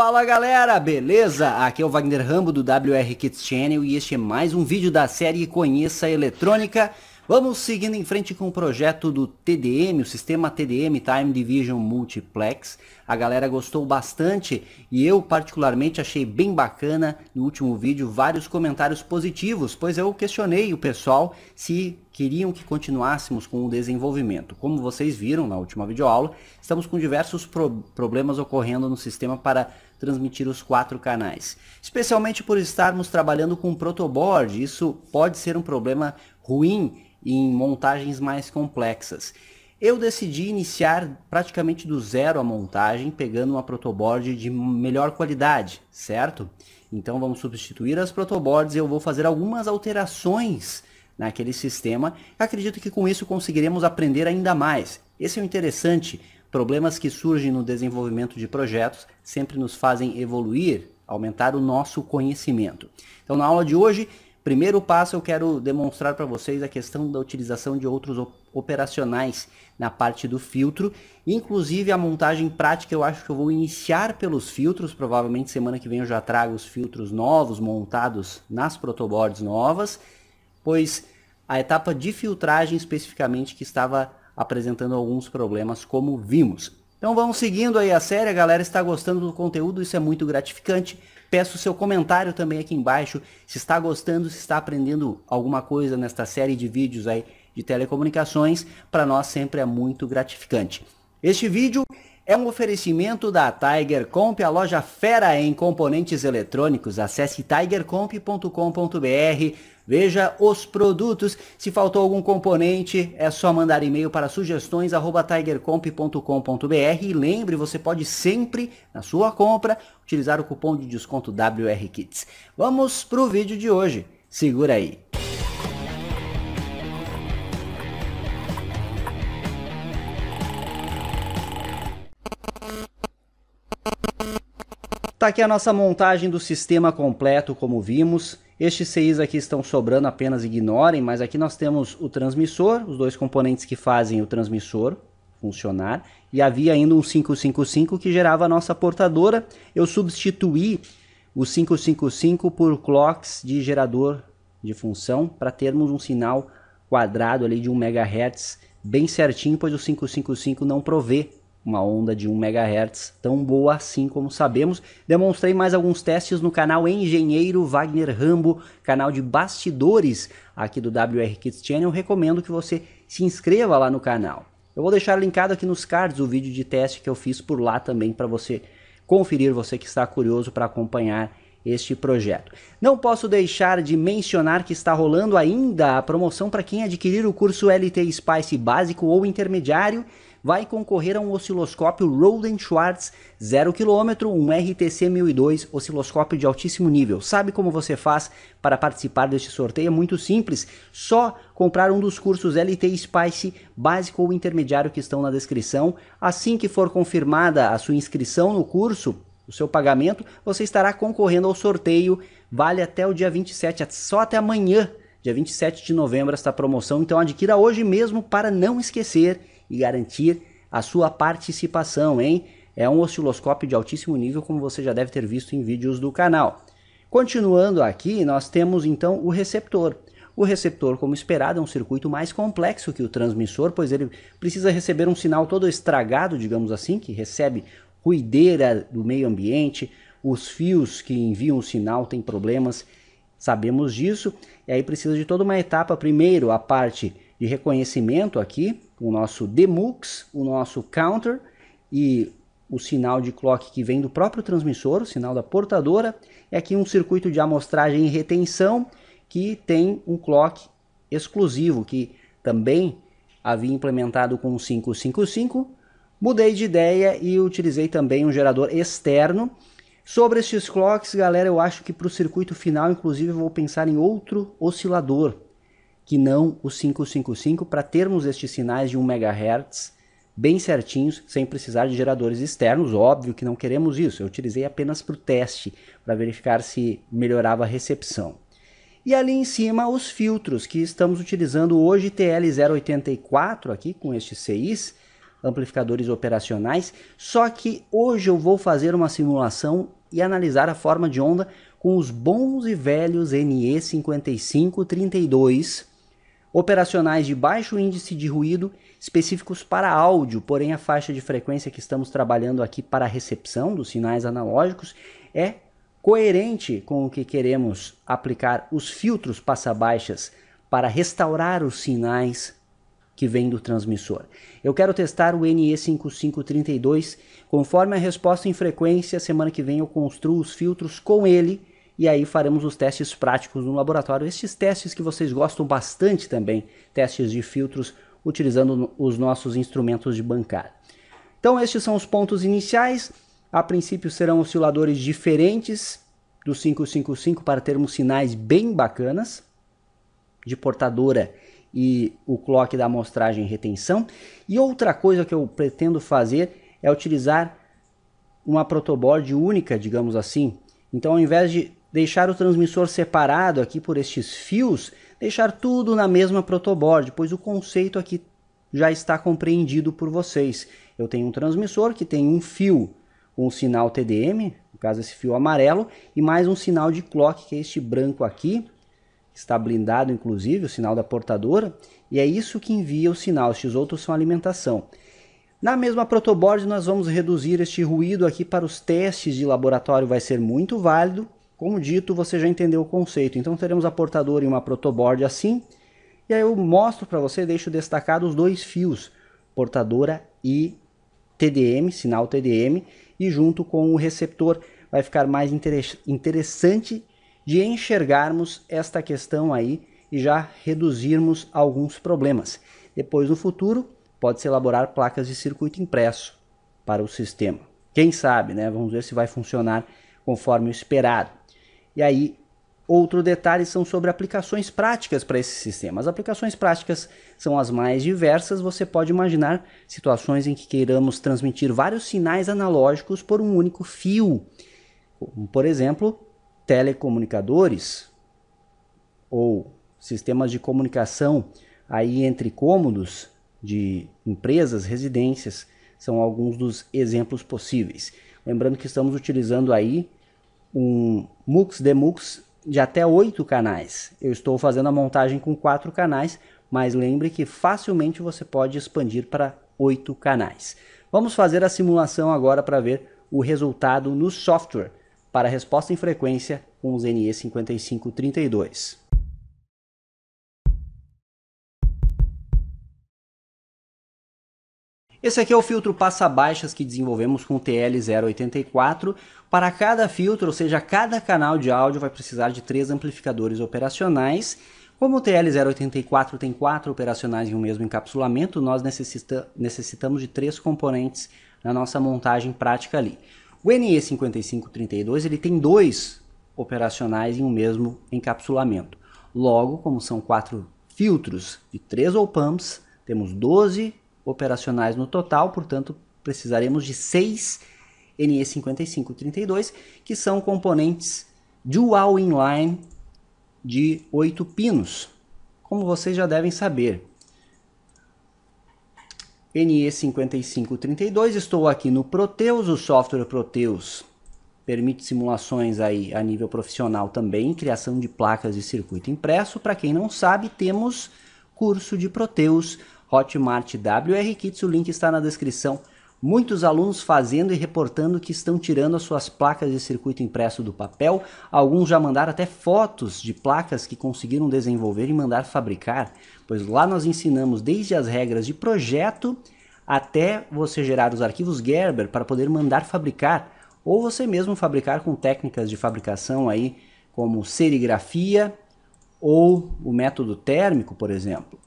Fala galera, beleza? Aqui é o Wagner Rambo do WR Kids Channel e este é mais um vídeo da série Conheça a Eletrônica. Vamos seguindo em frente com o projeto do TDM, o sistema TDM Time Division Multiplex. A galera gostou bastante e eu particularmente achei bem bacana no último vídeo vários comentários positivos, pois eu questionei o pessoal se queriam que continuássemos com o desenvolvimento. Como vocês viram na última videoaula, estamos com diversos pro problemas ocorrendo no sistema para transmitir os quatro canais. Especialmente por estarmos trabalhando com protoboard, isso pode ser um problema ruim em montagens mais complexas. Eu decidi iniciar praticamente do zero a montagem, pegando uma protoboard de melhor qualidade, certo? Então vamos substituir as protoboards e eu vou fazer algumas alterações naquele sistema. Acredito que com isso conseguiremos aprender ainda mais. Esse é o interessante, problemas que surgem no desenvolvimento de projetos sempre nos fazem evoluir, aumentar o nosso conhecimento. Então na aula de hoje Primeiro passo eu quero demonstrar para vocês a questão da utilização de outros operacionais na parte do filtro. Inclusive a montagem prática eu acho que eu vou iniciar pelos filtros, provavelmente semana que vem eu já trago os filtros novos montados nas protoboards novas, pois a etapa de filtragem especificamente que estava apresentando alguns problemas como vimos. Então vamos seguindo aí a série, a galera está gostando do conteúdo, isso é muito gratificante. Peço seu comentário também aqui embaixo, se está gostando, se está aprendendo alguma coisa nesta série de vídeos aí de telecomunicações, para nós sempre é muito gratificante. Este vídeo é um oferecimento da Tiger Comp, a loja fera em componentes eletrônicos. Acesse tigercomp.com.br, veja os produtos. Se faltou algum componente, é só mandar e-mail para sugestões@tigercomp.com.br e lembre, você pode sempre na sua compra utilizar o cupom de desconto wrkits. Vamos pro vídeo de hoje. Segura aí. Tá aqui a nossa montagem do sistema completo, como vimos. Estes seis aqui estão sobrando, apenas ignorem, mas aqui nós temos o transmissor, os dois componentes que fazem o transmissor funcionar, e havia ainda um 555 que gerava a nossa portadora. Eu substituí o 555 por clocks de gerador de função para termos um sinal quadrado ali de 1 MHz bem certinho, pois o 555 não provê uma onda de 1 MHz tão boa assim como sabemos. Demonstrei mais alguns testes no canal Engenheiro Wagner Rambo, canal de bastidores aqui do WR Kids Channel. Recomendo que você se inscreva lá no canal. Eu vou deixar linkado aqui nos cards o vídeo de teste que eu fiz por lá também para você conferir, você que está curioso para acompanhar este projeto. Não posso deixar de mencionar que está rolando ainda a promoção para quem adquirir o curso LT Spice básico ou intermediário vai concorrer a um osciloscópio Roden Schwartz 0 km, um RTC 1002, osciloscópio de altíssimo nível. Sabe como você faz para participar deste sorteio? É muito simples, só comprar um dos cursos LT Spice básico ou intermediário que estão na descrição. Assim que for confirmada a sua inscrição no curso, o seu pagamento, você estará concorrendo ao sorteio, vale até o dia 27, só até amanhã, dia 27 de novembro, esta promoção. Então adquira hoje mesmo para não esquecer e garantir a sua participação, hein? É um osciloscópio de altíssimo nível, como você já deve ter visto em vídeos do canal. Continuando aqui, nós temos então o receptor. O receptor, como esperado, é um circuito mais complexo que o transmissor, pois ele precisa receber um sinal todo estragado, digamos assim, que recebe ruideira do meio ambiente, os fios que enviam o sinal têm problemas, sabemos disso, e aí precisa de toda uma etapa. Primeiro, a parte de reconhecimento aqui, o nosso demux, o nosso counter e o sinal de clock que vem do próprio transmissor, o sinal da portadora, é aqui um circuito de amostragem e retenção que tem um clock exclusivo, que também havia implementado com o 555. Mudei de ideia e utilizei também um gerador externo. Sobre estes clocks, galera, eu acho que para o circuito final, inclusive, eu vou pensar em outro oscilador, que não o 555 para termos estes sinais de 1 MHz bem certinhos, sem precisar de geradores externos. Óbvio que não queremos isso. Eu utilizei apenas para o teste, para verificar se melhorava a recepção. E ali em cima os filtros que estamos utilizando hoje TL084 aqui com estes CIs, amplificadores operacionais, só que hoje eu vou fazer uma simulação e analisar a forma de onda com os bons e velhos NE5532 operacionais de baixo índice de ruído específicos para áudio, porém a faixa de frequência que estamos trabalhando aqui para a recepção dos sinais analógicos é coerente com o que queremos aplicar os filtros passa-baixas para restaurar os sinais que vêm do transmissor. Eu quero testar o NE5532. Conforme a resposta em frequência, semana que vem eu construo os filtros com ele e aí faremos os testes práticos no laboratório. Estes testes que vocês gostam bastante também, testes de filtros utilizando os nossos instrumentos de bancada. Então estes são os pontos iniciais. A princípio serão osciladores diferentes do 555 para termos sinais bem bacanas de portadora e o clock da amostragem e retenção. E outra coisa que eu pretendo fazer é utilizar uma protoboard única, digamos assim. Então, ao invés de deixar o transmissor separado aqui por estes fios, deixar tudo na mesma protoboard, pois o conceito aqui já está compreendido por vocês. Eu tenho um transmissor que tem um fio com um sinal TDM, no caso esse fio amarelo, e mais um sinal de clock, que é este branco aqui, que está blindado inclusive, o sinal da portadora, e é isso que envia o sinal, estes outros são alimentação. Na mesma protoboard nós vamos reduzir este ruído aqui para os testes de laboratório, vai ser muito válido, como dito, você já entendeu o conceito. Então teremos a portadora e uma protoboard assim. E aí eu mostro para você, deixo destacado os dois fios, portadora e TDM, sinal TDM, e junto com o receptor vai ficar mais interessante de enxergarmos esta questão aí e já reduzirmos alguns problemas. Depois, no futuro, pode-se elaborar placas de circuito impresso para o sistema. Quem sabe, né? Vamos ver se vai funcionar conforme o esperado. E aí, outro detalhe são sobre aplicações práticas para esse sistema. As aplicações práticas são as mais diversas, você pode imaginar situações em que queiramos transmitir vários sinais analógicos por um único fio. por exemplo, telecomunicadores ou sistemas de comunicação aí entre cômodos de empresas, residências, são alguns dos exemplos possíveis. Lembrando que estamos utilizando aí um MUX Demux de até 8 canais. Eu estou fazendo a montagem com 4 canais, mas lembre que facilmente você pode expandir para 8 canais. Vamos fazer a simulação agora para ver o resultado no software para resposta em frequência com o ZNE 5532 Esse aqui é o filtro passa-baixas que desenvolvemos com o TL084. Para cada filtro, ou seja, cada canal de áudio vai precisar de três amplificadores operacionais. Como o TL084 tem quatro operacionais em um mesmo encapsulamento, nós necessita necessitamos de três componentes na nossa montagem prática ali. O NE5532 ele tem dois operacionais em um mesmo encapsulamento. Logo, como são quatro filtros e três op temos 12 operacionais no total, portanto, precisaremos de 6 NE5532, que são componentes dual inline de 8 pinos. Como vocês já devem saber, NE5532, estou aqui no Proteus, o software Proteus permite simulações aí a nível profissional também, criação de placas de circuito impresso. Para quem não sabe, temos curso de Proteus Hotmart WR Kits, o link está na descrição. Muitos alunos fazendo e reportando que estão tirando as suas placas de circuito impresso do papel. Alguns já mandaram até fotos de placas que conseguiram desenvolver e mandar fabricar, pois lá nós ensinamos desde as regras de projeto até você gerar os arquivos Gerber para poder mandar fabricar ou você mesmo fabricar com técnicas de fabricação aí como serigrafia ou o método térmico, por exemplo.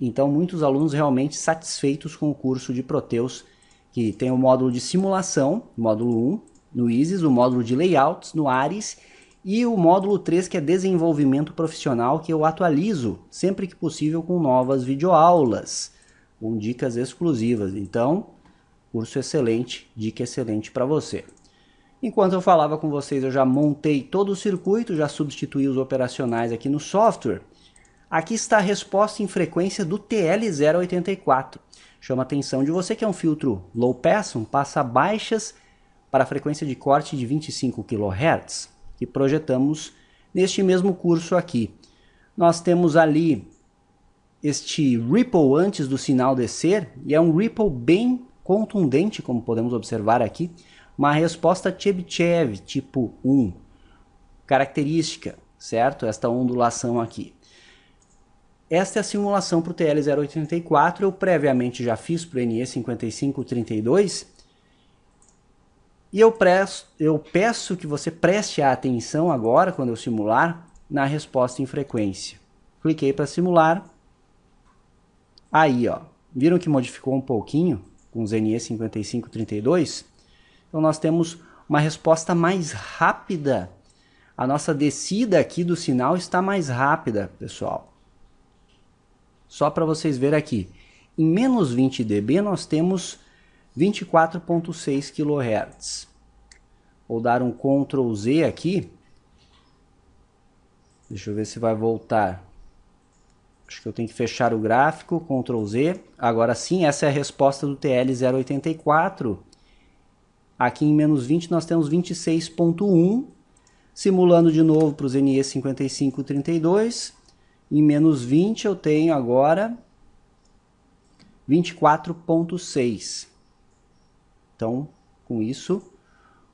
Então, muitos alunos realmente satisfeitos com o curso de Proteus, que tem o módulo de simulação, módulo 1, no ISIS, o módulo de layouts, no ARIS, e o módulo 3, que é desenvolvimento profissional, que eu atualizo sempre que possível com novas videoaulas, com dicas exclusivas. Então, curso excelente, dica excelente para você. Enquanto eu falava com vocês, eu já montei todo o circuito, já substituí os operacionais aqui no software. Aqui está a resposta em frequência do TL084. Chama a atenção de você que é um filtro low pass, um passa baixas para a frequência de corte de 25 kHz, que projetamos neste mesmo curso aqui. Nós temos ali este ripple antes do sinal descer, e é um ripple bem contundente, como podemos observar aqui, uma resposta Chebyshev tipo 1, característica, certo? Esta ondulação aqui. Esta é a simulação para o TL084, eu previamente já fiz para o NE5532. E eu, presto, eu peço que você preste atenção agora, quando eu simular, na resposta em frequência. Cliquei para simular. Aí, ó, viram que modificou um pouquinho com os NE5532? Então nós temos uma resposta mais rápida. A nossa descida aqui do sinal está mais rápida, pessoal. Só para vocês verem aqui. Em menos 20 dB nós temos 24.6 kHz. Vou dar um Ctrl Z aqui. Deixa eu ver se vai voltar. Acho que eu tenho que fechar o gráfico, Ctrl Z. Agora sim, essa é a resposta do TL084. Aqui em menos 20 nós temos 26.1. Simulando de novo para os NE5532. Em menos 20 eu tenho agora 24.6. Então, com isso,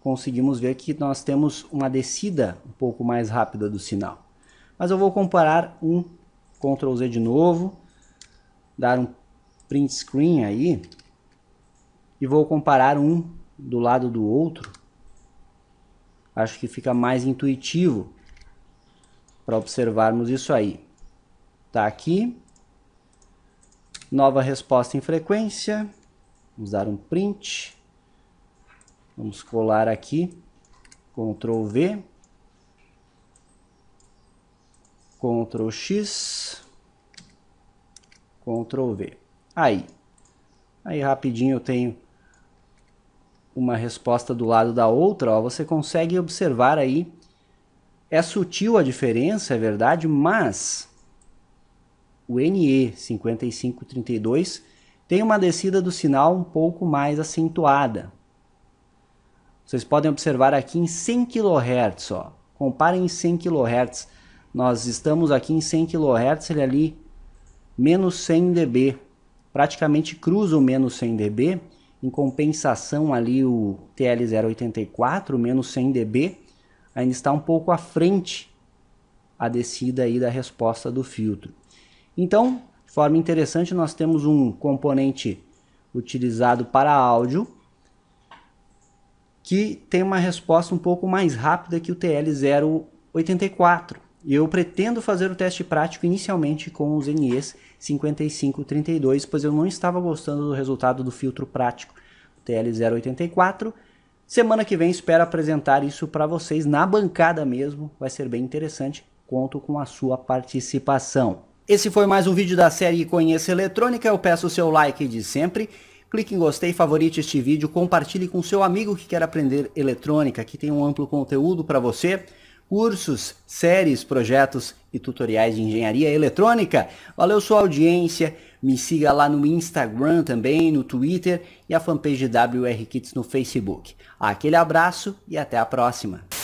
conseguimos ver que nós temos uma descida um pouco mais rápida do sinal. Mas eu vou comparar um Ctrl Z de novo, dar um print screen aí e vou comparar um do lado do outro. Acho que fica mais intuitivo para observarmos isso aí. Tá aqui. Nova resposta em frequência. Vamos dar um print. Vamos colar aqui. Ctrl V. Ctrl X. Ctrl V. Aí. Aí rapidinho eu tenho uma resposta do lado da outra, ó, você consegue observar aí. É sutil a diferença, é verdade, mas o NE 5532 tem uma descida do sinal um pouco mais acentuada. Vocês podem observar aqui em 100 kHz, ó. Comparem em 100 kHz. Nós estamos aqui em 100 kHz, ele é ali menos 100 dB. Praticamente cruza o menos 100 dB. Em compensação ali o TL084, menos 100 dB, ainda está um pouco à frente a descida aí da resposta do filtro. Então, de forma interessante, nós temos um componente utilizado para áudio que tem uma resposta um pouco mais rápida que o TL084. E eu pretendo fazer o teste prático inicialmente com os NEs 5532, pois eu não estava gostando do resultado do filtro prático TL084. Semana que vem espero apresentar isso para vocês na bancada mesmo, vai ser bem interessante. Conto com a sua participação. Esse foi mais um vídeo da série Conheça Eletrônica. Eu peço o seu like de sempre. Clique em gostei, favorite este vídeo, compartilhe com seu amigo que quer aprender eletrônica, que tem um amplo conteúdo para você, cursos, séries, projetos e tutoriais de engenharia eletrônica. Valeu sua audiência, me siga lá no Instagram também, no Twitter e a fanpage WR Kits no Facebook. Aquele abraço e até a próxima.